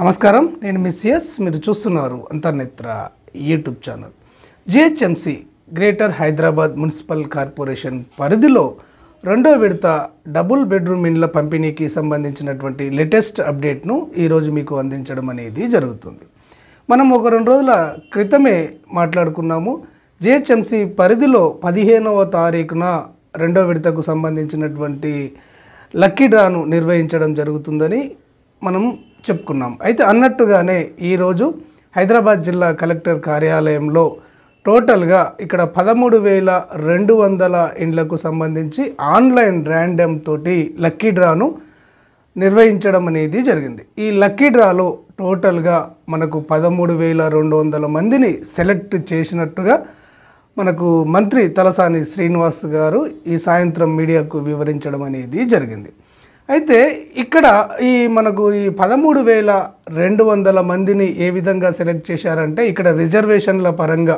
నమస్కారం నేను మిస్ ఎస్ మీరు చూస్తున్నారు Antarnetra YouTube channel GHMC greater Hyderabad municipal corporation పరిధిలో రెండో విడత డబుల్ బెడ్రూమ్ ఇండ్ల పంపిణీకి సంబంధించినటువంటి లేటెస్ట్ అప్డేట్ను ఈరోజు మీకు అందించడం అనేది జరుగుతుంది మనం ఒక రెండు రోజుల క్రితమే మాట్లాడుకున్నాము జిహెచ్ఎంసి పరిధిలో పదిహేనవ తారీఖున రెండో విడతకు సంబంధించినటువంటి లక్కీ డ్రాను నిర్వహించడం జరుగుతుందని మనం చెప్పుకున్నాం అయితే అన్నట్టుగానే ఈరోజు హైదరాబాద్ జిల్లా కలెక్టర్ కార్యాలయంలో టోటల్గా ఇక్కడ పదమూడు వేల రెండు వందల ఇండ్లకు సంబంధించి ఆన్లైన్ ర్యాండమ్ తోటి లక్కీ డ్రాను నిర్వహించడం అనేది జరిగింది ఈ లక్కీ డ్రాలో టోటల్గా మనకు పదమూడు వేల రెండు వందల మందిని సెలెక్ట్ చేసినట్టుగా మనకు మంత్రి తలసాని శ్రీనివాస్ గారు ఈ సాయంత్రం మీడియాకు వివరించడం అనేది జరిగింది అయితే ఇక్కడ ఈ మనకు ఈ పదమూడు వేల రెండు వందల మందిని ఏ విధంగా సెలెక్ట్ చేశారంటే ఇక్కడ రిజర్వేషన్ల పరంగా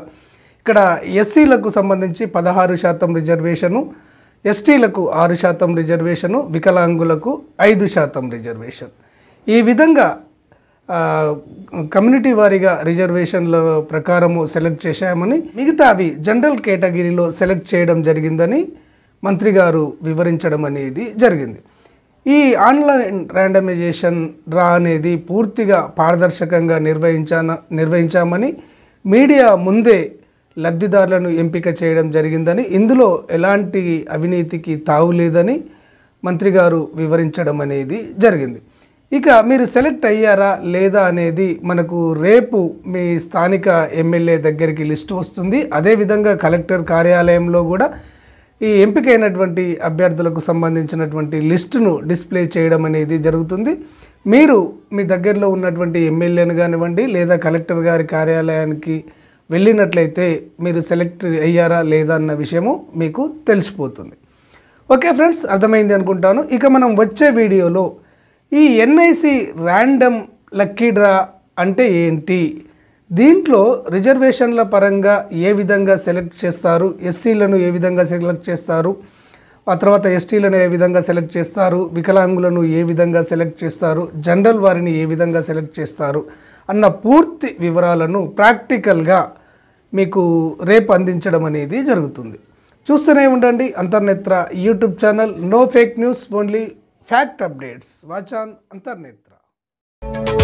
ఇక్కడ ఎస్సీలకు సంబంధించి పదహారు శాతం రిజర్వేషను ఎస్టీలకు ఆరు శాతం రిజర్వేషను వికలాంగులకు ఐదు శాతం రిజర్వేషన్ ఈ విధంగా కమ్యూనిటీ వారీగా రిజర్వేషన్ల ప్రకారము సెలెక్ట్ చేశామని మిగతా అవి జనరల్ కేటగిరీలో సెలెక్ట్ చేయడం జరిగిందని మంత్రి గారు వివరించడం అనేది జరిగింది ఈ ఆన్లైన్ ర్యాండమైజేషన్ డ్రా అనేది పూర్తిగా పారదర్శకంగా నిర్వహించా నిర్వహించామని మీడియా ముందే లబ్ధిదారులను ఎంపిక చేయడం జరిగిందని ఇందులో ఎలాంటి అవినీతికి తావులేదని మంత్రి గారు వివరించడం అనేది జరిగింది ఇక మీరు సెలెక్ట్ అయ్యారా లేదా అనేది మనకు రేపు మీ స్థానిక ఎమ్మెల్యే దగ్గరికి లిస్ట్ వస్తుంది అదేవిధంగా కలెక్టర్ కార్యాలయంలో కూడా ఈ ఎంపికైనటువంటి అభ్యర్థులకు సంబంధించినటువంటి లిస్టును డిస్ప్లే చేయడం అనేది జరుగుతుంది మీరు మీ దగ్గరలో ఉన్నటువంటి ఎమ్మెల్యేను కానివ్వండి లేదా కలెక్టర్ గారి కార్యాలయానికి వెళ్ళినట్లయితే మీరు సెలెక్ట్ అయ్యారా లేదా అన్న విషయము మీకు తెలిసిపోతుంది ఓకే ఫ్రెండ్స్ అర్థమైంది అనుకుంటాను ఇక మనం వచ్చే వీడియోలో ఈ ఎన్ఐసి ర్యాండమ్ లక్కీ డ్రా అంటే ఏంటి దీంట్లో రిజర్వేషన్ల పరంగా ఏ విధంగా సెలెక్ట్ చేస్తారు ఎస్సీలను ఏ విధంగా సెలెక్ట్ చేస్తారు ఆ తర్వాత ఎస్టీలను ఏ విధంగా సెలెక్ట్ చేస్తారు వికలాంగులను ఏ విధంగా సెలెక్ట్ చేస్తారు జనరల్ వారిని ఏ విధంగా సెలెక్ట్ చేస్తారు అన్న పూర్తి వివరాలను ప్రాక్టికల్గా మీకు రేపు అందించడం అనేది జరుగుతుంది చూస్తూనే ఉండండి Antarnetra YouTube channel no fake news only fact updates watch on అంతర్నేత్ర